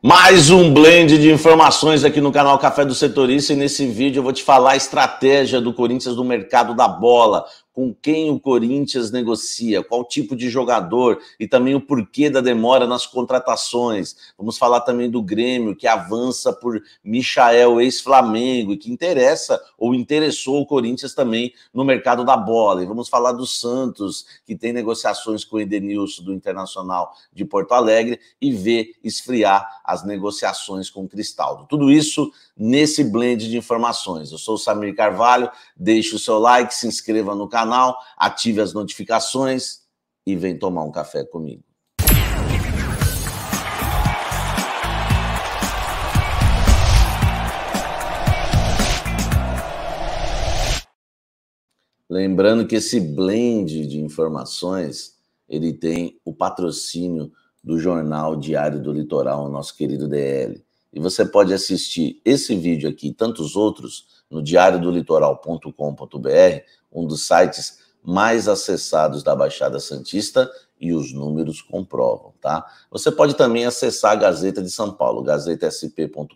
Mais um blend de informações aqui no canal Café do Setorista e nesse vídeo eu vou te falar a estratégia do Corinthians no mercado da bola com quem o Corinthians negocia, qual tipo de jogador e também o porquê da demora nas contratações. Vamos falar também do Grêmio, que avança por Michael, ex-Flamengo, e que interessa ou interessou o Corinthians também no mercado da bola. E vamos falar do Santos, que tem negociações com o Edenilson do Internacional de Porto Alegre e vê esfriar as negociações com o Cristaldo. Tudo isso nesse blend de informações. Eu sou o Samir Carvalho, deixe o seu like, se inscreva no canal canal, ative as notificações e vem tomar um café comigo. Lembrando que esse blend de informações, ele tem o patrocínio do jornal Diário do Litoral, nosso querido DL. E você pode assistir esse vídeo aqui e tantos outros no diariodolitoral.com.br, um dos sites mais acessados da Baixada Santista e os números comprovam, tá? Você pode também acessar a Gazeta de São Paulo, gazetasp.com.br,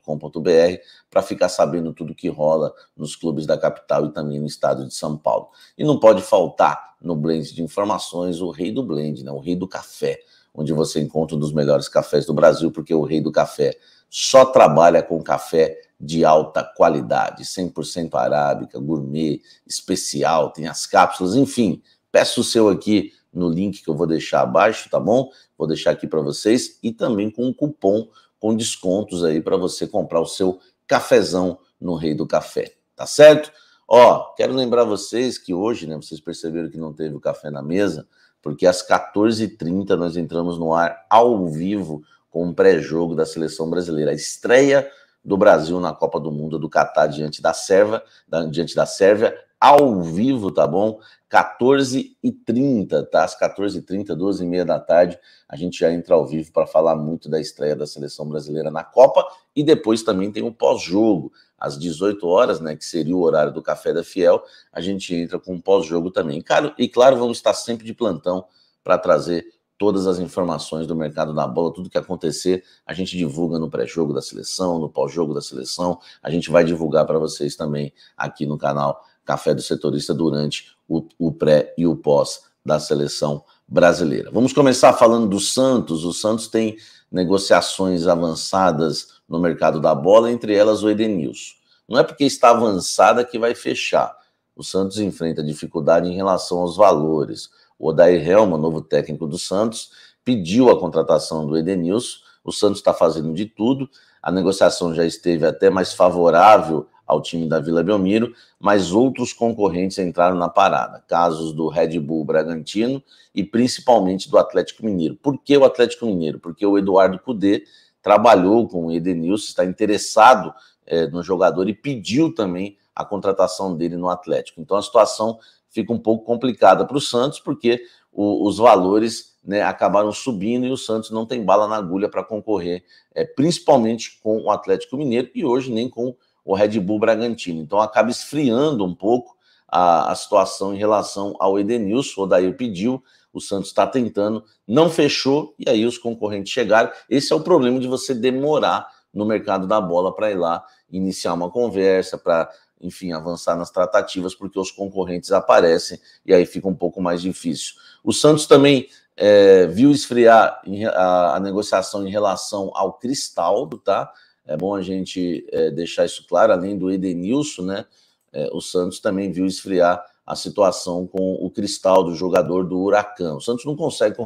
para ficar sabendo tudo que rola nos clubes da capital e também no estado de São Paulo. E não pode faltar no blend de informações o rei do blend, né? O rei do café, onde você encontra um dos melhores cafés do Brasil, porque o rei do café só trabalha com café de alta qualidade, 100% arábica, gourmet, especial, tem as cápsulas, enfim. Peça o seu aqui no link que eu vou deixar abaixo, tá bom? Vou deixar aqui para vocês e também com um cupom com descontos aí para você comprar o seu cafezão no Rei do Café, tá certo? Ó, quero lembrar vocês que hoje, né, vocês perceberam que não teve o café na mesa, porque às 14h30 nós entramos no ar ao vivo com um pré-jogo da seleção brasileira. A estreia do Brasil na Copa do Mundo do Catar diante da Sérvia, diante da Sérvia, ao vivo, tá bom? 14h30, tá? Às 14h30, 12h30 da tarde, a gente já entra ao vivo para falar muito da estreia da seleção brasileira na Copa e depois também tem o um pós-jogo. Às 18 horas, né, que seria o horário do Café da Fiel, a gente entra com o um pós-jogo também. E claro, vamos estar sempre de plantão para trazer todas as informações do mercado da bola, tudo que acontecer, a gente divulga no pré-jogo da seleção, no pós-jogo da seleção, a gente vai divulgar para vocês também aqui no canal Café do Setorista durante o, o pré e o pós da seleção brasileira. Vamos começar falando do Santos. O Santos tem negociações avançadas no mercado da bola, entre elas o Edenilson. Não é porque está avançada que vai fechar. O Santos enfrenta dificuldade em relação aos valores. O Odair Helma, novo técnico do Santos, pediu a contratação do Edenilson. O Santos está fazendo de tudo. A negociação já esteve até mais favorável ao time da Vila Belmiro, mas outros concorrentes entraram na parada. Casos do Red Bull Bragantino e principalmente do Atlético Mineiro. Por que o Atlético Mineiro? Porque o Eduardo Cudê trabalhou com o Edenilson, está interessado é, no jogador e pediu também a contratação dele no Atlético. Então a situação fica um pouco complicada para o Santos, porque o, os valores né, acabaram subindo e o Santos não tem bala na agulha para concorrer, é, principalmente com o Atlético Mineiro e hoje nem com o Red Bull Bragantino. Então acaba esfriando um pouco a, a situação em relação ao Edenilson. O Odair pediu, o Santos está tentando, não fechou e aí os concorrentes chegaram. Esse é o problema de você demorar no mercado da bola para ir lá iniciar uma conversa, para enfim, avançar nas tratativas, porque os concorrentes aparecem e aí fica um pouco mais difícil. O Santos também é, viu esfriar a, negociação em relação ao Cristaldo, tá? É bom a gente é, deixar isso claro, além do Edenilson, né? É, o Santos também viu esfriar a situação com o Cristaldo, jogador do Huracão. O Santos não consegue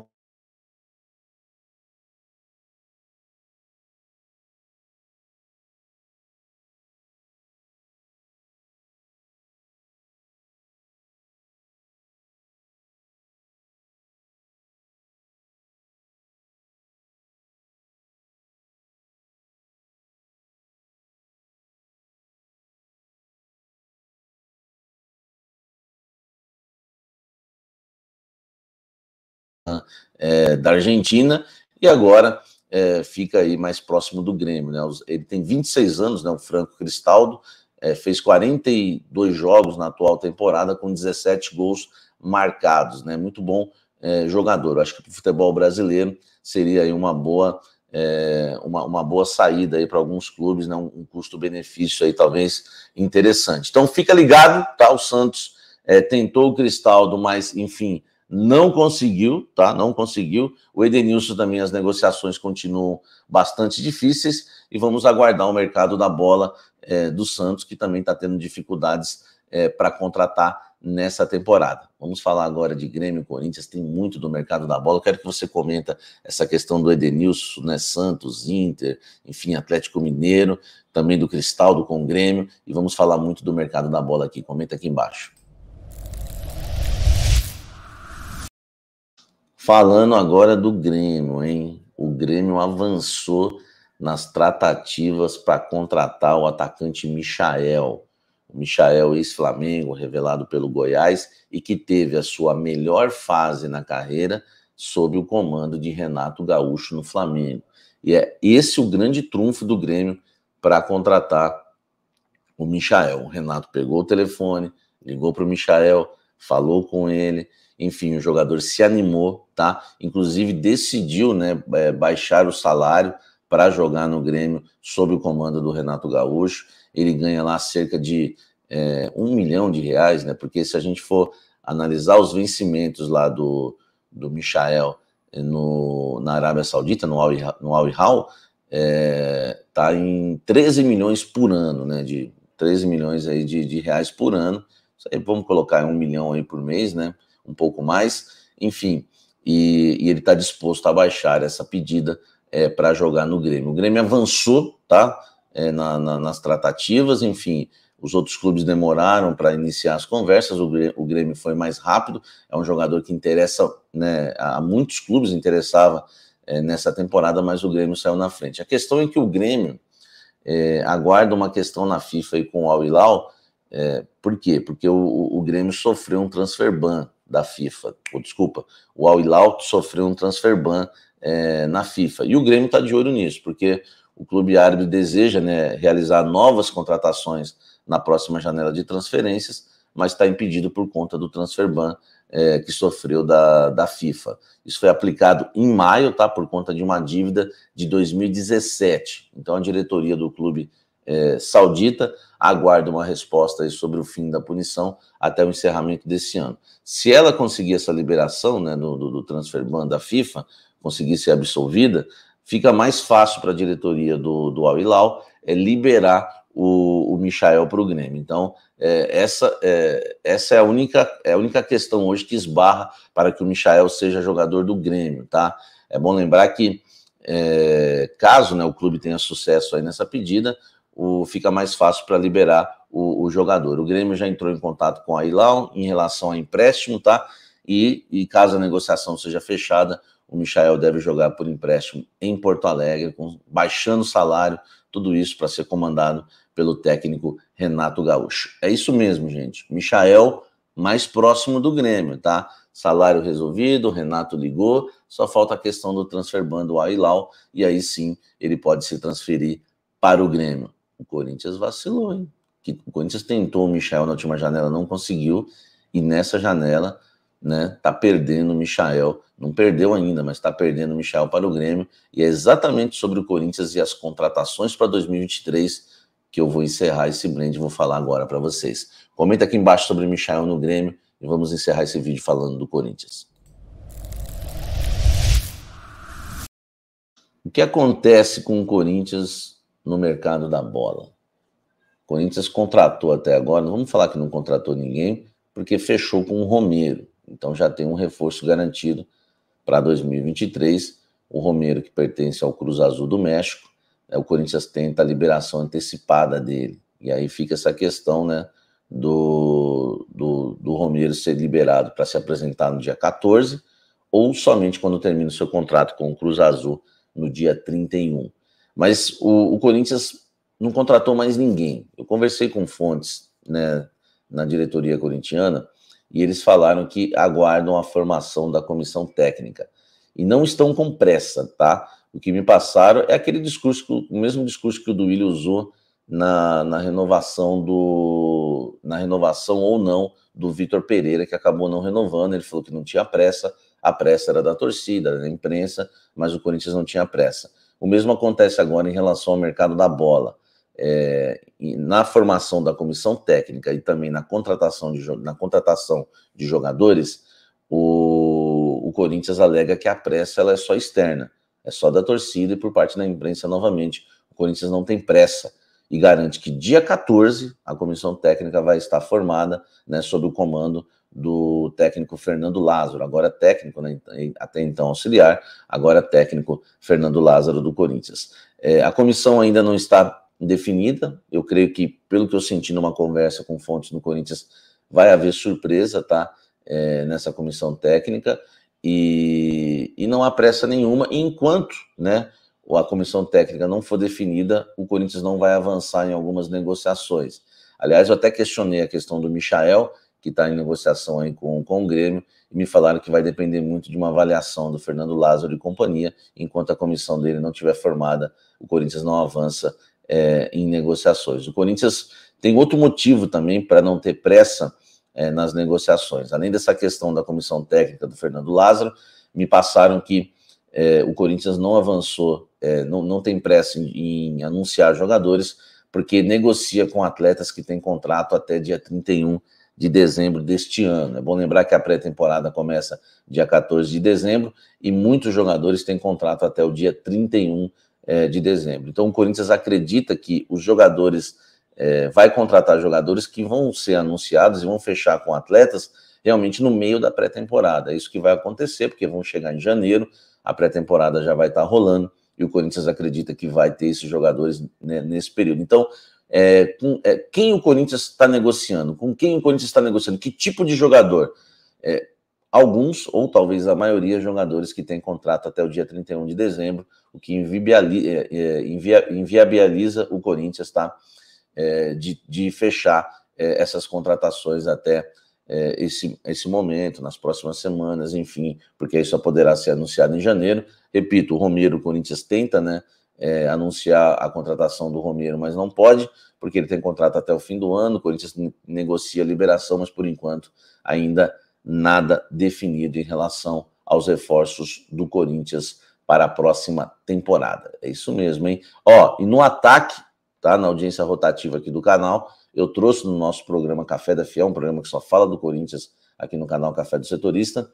é, da Argentina e agora é, fica aí mais próximo do Grêmio. Né? Ele tem 26 anos, né? o Franco Cristaldo, é, fez 42 jogos na atual temporada com 17 gols marcados. Né? Muito bom é, jogador. Eu acho que para o futebol brasileiro seria aí uma boa. É, uma, uma boa saída aí para alguns clubes, né? um, um custo-benefício aí talvez interessante. Então fica ligado, tá? O Santos é, tentou o Cristaldo, mas enfim, não conseguiu, tá? Não conseguiu. O Edenilson também, as negociações continuam bastante difíceis e vamos aguardar o mercado da bola é, do Santos, que também está tendo dificuldades é, eh, para contratar nessa temporada. Vamos falar agora de Grêmio Corinthians, tem muito do mercado da bola. Quero que você comenta essa questão do Edenilson, né? Santos, Inter, enfim, Atlético Mineiro, também do Cristaldo com o Grêmio, e vamos falar muito do mercado da bola aqui. Comenta aqui embaixo. Falando agora do Grêmio, hein? O Grêmio avançou nas tratativas para contratar o atacante Michael. O Michael, ex-Flamengo, revelado pelo Goiás e que teve a sua melhor fase na carreira sob o comando de Renato Gaúcho no Flamengo. E é esse o grande trunfo do Grêmio para contratar o Michael. O Renato pegou o telefone, ligou para o Michael, falou com ele enfim, o jogador se animou, tá? Inclusive decidiu, né, é, baixar o salário para jogar no Grêmio sob o comando do Renato Gaúcho. Ele ganha lá cerca de é, um milhão de reais, né? Porque se a gente for analisar os vencimentos lá do, do Michael é, no, na Arábia Saudita, no Al, no Al Hilal, é, tá em 13 milhões por ano, né? De 13 milhões aí de, de reais por ano. Isso aí vamos colocar um milhão aí por mês, né? um pouco mais, enfim, e, e ele está disposto a baixar essa pedida é, para jogar no Grêmio. O Grêmio avançou, tá? É, na, na, nas tratativas, enfim, os outros clubes demoraram para iniciar as conversas, o Grêmio, o Grêmio, foi mais rápido, é um jogador que interessa né, a muitos clubes, interessava é, nessa temporada, mas o Grêmio saiu na frente. A questão é que o Grêmio é, aguarda uma questão na FIFA aí com o Al Hilal, é, por quê? Porque o, o Grêmio sofreu um transfer ban, da FIFA. Ou, desculpa, o Al Hilal sofreu um transfer ban é, na FIFA. E o Grêmio está de olho nisso, porque o clube árabe deseja né, realizar novas contratações na próxima janela de transferências, mas está impedido por conta do transfer ban é, que sofreu da, da FIFA. Isso foi aplicado em maio, tá? Por conta de uma dívida de 2017. Então a diretoria do clube é, saudita aguarda uma resposta sobre o fim da punição até o encerramento desse ano. Se ela conseguir essa liberação né, do, do, do transfer ban da FIFA, conseguir ser absolvida, fica mais fácil para a diretoria do, do Al Hilal é, liberar o, o Michael para o Grêmio. Então, é, essa, é, essa é, a única, é a única questão hoje que esbarra para que o Michael seja jogador do Grêmio, tá? É bom lembrar que, é, caso né, o clube tenha sucesso aí nessa pedida, o, fica mais fácil para liberar o, o, jogador. O Grêmio já entrou em contato com a Ilau em relação a empréstimo, tá? E, e caso a negociação seja fechada, o Michael deve jogar por empréstimo em Porto Alegre, com, baixando o salário, tudo isso para ser comandado pelo técnico Renato Gaúcho. É isso mesmo, gente. Michael mais próximo do Grêmio, tá? Salário resolvido, Renato ligou, só falta a questão do transfer a do Ailau, e aí sim ele pode se transferir para o Grêmio o Corinthians vacilou, hein? Que, o Corinthians tentou o Michel na última janela, não conseguiu, e nessa janela, né, tá perdendo o Michel. Não perdeu ainda, mas tá perdendo o Michel para o Grêmio. E é exatamente sobre o Corinthians e as contratações para 2023 que eu vou encerrar esse blend e vou falar agora para vocês. Comenta aqui embaixo sobre o Michel no Grêmio e vamos encerrar esse vídeo falando do Corinthians. O que acontece com o Corinthians no mercado da bola. O Corinthians contratou até agora, não vamos falar que não contratou ninguém, porque fechou com o Romero. Então já tem um reforço garantido para 2023. O Romero, que pertence ao Cruz Azul do México, é o Corinthians tenta a liberação antecipada dele. E aí fica essa questão né, do, do, do Romero ser liberado para se apresentar no dia 14 ou somente quando termina o seu contrato com o Cruz Azul no dia 31. Mas o, o Corinthians não contratou mais ninguém. Eu conversei com fontes né, na diretoria corintiana e eles falaram que aguardam a formação da comissão técnica e não estão com pressa, tá? O que me passaram é aquele discurso, o mesmo discurso que o Duílio usou na, na renovação do na renovação ou não do Vitor Pereira que acabou não renovando. Ele falou que não tinha pressa, a pressa era da torcida, era da imprensa, mas o Corinthians não tinha pressa. O mesmo acontece agora em relação ao mercado da bola. É, na formação da comissão técnica e também na contratação de, na contratação de jogadores, o, o Corinthians alega que a pressa ela é só externa, é só da torcida e por parte da imprensa novamente. O Corinthians não tem pressa e garante que dia 14 a comissão técnica vai estar formada né, sob o comando do técnico Fernando Lázaro, agora técnico, né, até então auxiliar, agora técnico Fernando Lázaro do Corinthians. É, a comissão ainda não está definida, eu creio que, pelo que eu senti numa conversa com fontes no Corinthians, vai haver surpresa, tá? É, nessa comissão técnica e, e não há pressa nenhuma. Enquanto, né? a comissão técnica não for definida, o Corinthians não vai avançar em algumas negociações. Aliás, eu até questionei a questão do Michael, que está em negociação aí com, com o Grêmio, e me falaram que vai depender muito de uma avaliação do Fernando Lázaro e companhia. Enquanto a comissão dele não tiver formada, o Corinthians não avança é, em negociações. O Corinthians tem outro motivo também para não ter pressa é, nas negociações. Além dessa questão da comissão técnica do Fernando Lázaro, me passaram que é, o Corinthians não avançou, é, não, não tem pressa em, em anunciar jogadores, porque negocia com atletas que têm contrato até dia 31 de dezembro deste ano. É bom lembrar que a pré-temporada começa dia 14 de dezembro e muitos jogadores têm contrato até o dia 31 eh, de dezembro. Então o Corinthians acredita que os jogadores é, vai contratar jogadores que vão ser anunciados e vão fechar com atletas realmente no meio da pré-temporada. É isso que vai acontecer, porque vão chegar em janeiro, a pré-temporada já vai estar rolando e o Corinthians acredita que vai ter esses jogadores né, nesse período. Então, é, com, é, quem o Corinthians está negociando, com quem o Corinthians está negociando, que tipo de jogador. É, alguns, ou talvez a maioria, jogadores que têm contrato até o dia 31 de dezembro, o que inviabiliza, é, é, o Corinthians tá? É, de, de fechar essas contratações até esse, esse momento, nas próximas semanas, enfim, porque isso só poderá ser anunciado em janeiro. Repito, o Romero, o Corinthians tenta, né? é, anunciar a contratação do Romero, mas não pode, porque ele tem contrato até o fim do ano. O Corinthians negocia a liberação, mas por enquanto ainda nada definido em relação aos reforços do Corinthians para a próxima temporada. É isso mesmo, hein? Ó, e no ataque, tá? Na audiência rotativa aqui do canal, eu trouxe no nosso programa Café da Fiel, um programa que só fala do Corinthians aqui no canal Café do Setorista.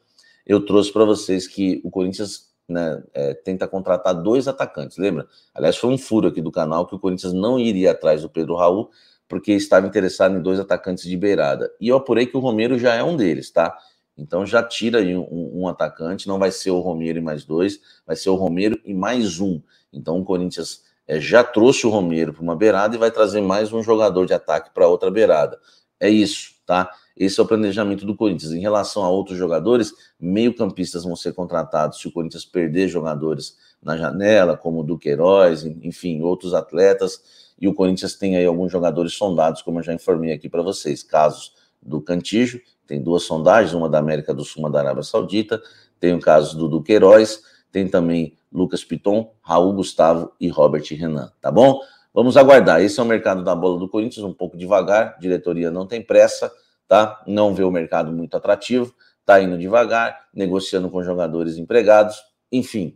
Eu trouxe para vocês que o Corinthians né, é, tenta contratar dois atacantes, lembra? Aliás, foi um furo aqui do canal que o Corinthians não iria atrás do Pedro Raul, porque estava interessado em dois atacantes de beirada. E eu apurei que o Romero já é um deles, tá? Então já tira aí um, um, atacante, não vai ser o Romero e mais dois, vai ser o Romero e mais um. Então o Corinthians é, já trouxe o Romero para uma beirada e vai trazer mais um jogador de ataque para outra beirada. É isso, tá? Esse é o planejamento do Corinthians. Em relação a outros jogadores, meio-campistas vão ser contratados se o Corinthians perder jogadores na janela, como o Duqueiroz, enfim, outros atletas. E o Corinthians tem aí alguns jogadores sondados, como eu já informei aqui para vocês. Casos do Cantijo, tem duas sondagens, uma da América do Sul, uma da Arábia Saudita. Tem o caso do Duqueiroz, tem também Lucas Piton, Raul Gustavo e Robert Renan, tá bom? Vamos aguardar. Esse é o mercado da bola do Corinthians, um pouco devagar, diretoria não tem pressa tá? Não vê o mercado muito atrativo, tá indo devagar, negociando com jogadores empregados, enfim.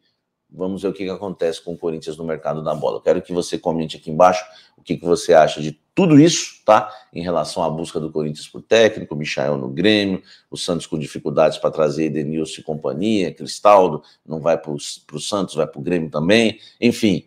Vamos ver o que, que acontece com o Corinthians no mercado da bola. Quero que você comente aqui embaixo o que, que você acha de tudo isso, tá? Em relação à busca do Corinthians por técnico, Michael no Grêmio, o Santos com dificuldades para trazer Edenilson e companhia, Cristaldo não vai para o Santos, vai para o Grêmio também. Enfim,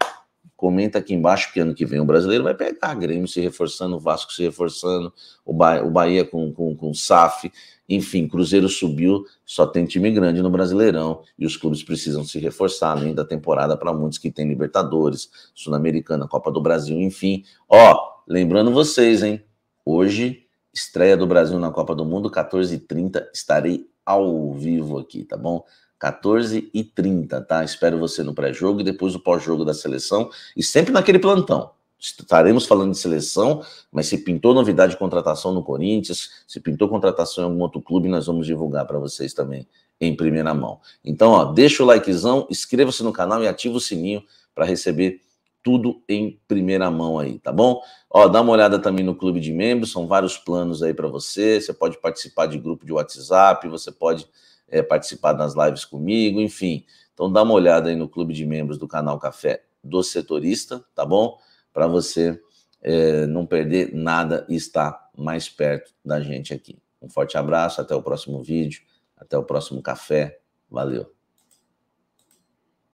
Comenta aqui embaixo, porque ano que vem o brasileiro vai pegar Grêmio se reforçando, o Vasco se reforçando, o, o Bahia com, com, com o SAF. Enfim, Cruzeiro subiu, só tem time grande no Brasileirão e os clubes precisam se reforçar além da temporada para muitos que tem Libertadores, Sul-Americana, Copa do Brasil, enfim. Ó, lembrando vocês, hein? Hoje, estreia do Brasil na Copa do Mundo, 14h30, estarei ao vivo aqui, tá bom? 14h30, tá? Espero você no pré-jogo e depois no pós-jogo da seleção e sempre naquele plantão. Estaremos falando de seleção, mas se pintou novidade de contratação no Corinthians, se pintou contratação em algum outro clube, nós vamos divulgar para vocês também em primeira mão. Então, ó, deixa o likezão, inscreva-se no canal e ativa o sininho para receber tudo em primeira mão aí, tá bom? Ó, dá uma olhada também no clube de membros, são vários planos aí para você. Você pode participar de grupo de WhatsApp, você pode é, participar das lives comigo, enfim. Então dá uma olhada aí no clube de membros do canal Café do Setorista, tá bom? Para você é, não perder nada e estar mais perto da gente aqui. Um forte abraço, até o próximo vídeo, até o próximo café. Valeu!